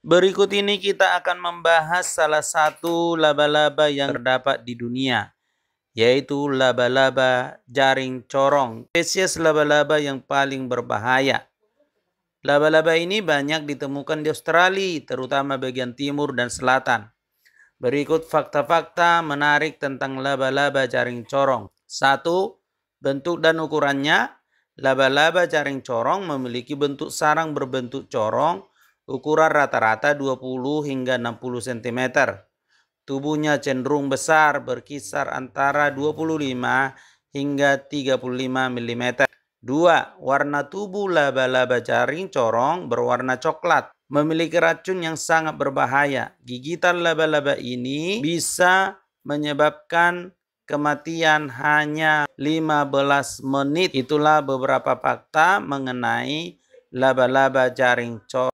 Berikut ini kita akan membahas salah satu laba-laba yang terdapat di dunia, yaitu laba-laba jaring corong, spesies laba-laba yang paling berbahaya. Laba-laba ini banyak ditemukan di Australia, terutama bagian timur dan selatan. Berikut fakta-fakta menarik tentang laba-laba jaring corong. Satu, Bentuk dan ukurannya. Laba-laba jaring corong memiliki bentuk sarang berbentuk corong Ukuran rata-rata 20 hingga 60 cm. Tubuhnya cenderung besar berkisar antara 25 hingga 35 mm. 2. Warna tubuh laba-laba jaring corong berwarna coklat memiliki racun yang sangat berbahaya. Gigitan laba-laba ini bisa menyebabkan kematian hanya 15 menit. Itulah beberapa fakta mengenai laba-laba jaring corong.